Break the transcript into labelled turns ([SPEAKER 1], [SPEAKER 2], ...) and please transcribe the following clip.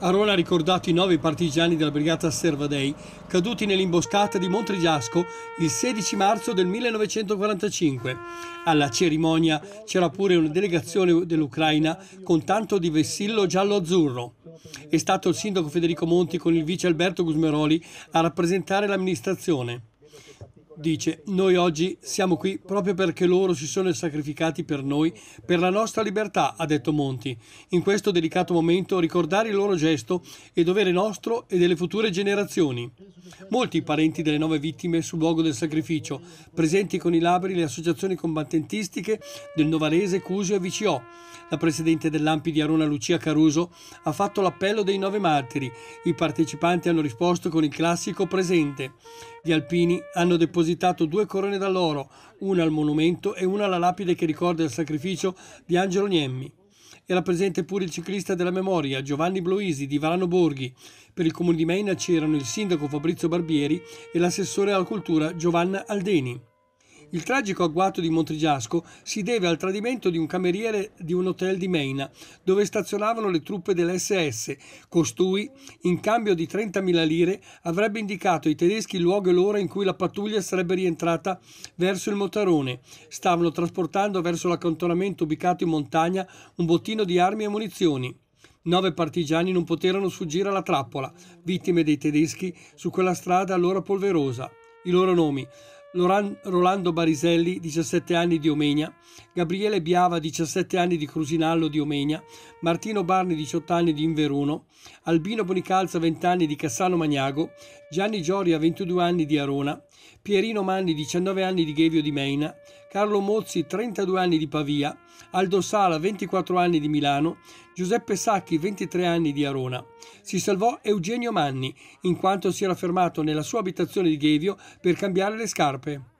[SPEAKER 1] A Rona ha ricordato i nove partigiani della brigata Servadei caduti nell'imboscata di Montrigiasco il 16 marzo del 1945. Alla cerimonia c'era pure una delegazione dell'Ucraina con tanto di vessillo giallo-azzurro. È stato il sindaco Federico Monti con il vice Alberto Gusmeroli a rappresentare l'amministrazione dice, noi oggi siamo qui proprio perché loro si sono sacrificati per noi, per la nostra libertà, ha detto Monti. In questo delicato momento ricordare il loro gesto è dovere nostro e delle future generazioni. Molti parenti delle nove vittime sul luogo del sacrificio, presenti con i labri le associazioni combattentistiche del Novarese, Cusio e VCO. La presidente dell'Ampi di Arona Lucia Caruso ha fatto l'appello dei nove martiri. I partecipanti hanno risposto con il classico presente. Gli alpini hanno depositato due corone d'alloro, una al monumento e una alla lapide che ricorda il sacrificio di Angelo Niemmi. Era presente pure il ciclista della memoria Giovanni Bloisi di Varano Borghi. Per il comune di Meina c'erano il sindaco Fabrizio Barbieri e l'assessore alla cultura Giovanna Aldeni. Il tragico agguato di Montrigiasco si deve al tradimento di un cameriere di un hotel di Meina, dove stazionavano le truppe dell'SS. Costui, in cambio di 30.000 lire, avrebbe indicato ai tedeschi il luogo e l'ora in cui la pattuglia sarebbe rientrata verso il Motarone. Stavano trasportando verso l'accantonamento ubicato in montagna un bottino di armi e munizioni. Nove partigiani non poterono sfuggire alla trappola, vittime dei tedeschi su quella strada allora polverosa. I loro nomi Rolando Bariselli, 17 anni di Omegna, Gabriele Biava 17 anni di Crusinallo di Omegna, Martino Barni 18 anni di Inveruno, Albino Bonicalza 20 anni di Cassano Magnago, Gianni Gioria 22 anni di Arona, Pierino Manni 19 anni di Ghevio di Meina, Carlo Mozzi 32 anni di Pavia, Aldo Sala 24 anni di Milano, Giuseppe Sacchi 23 anni di Arona. Si salvò Eugenio Manni in quanto si era fermato nella sua abitazione di Ghevio per cambiare le scarpe.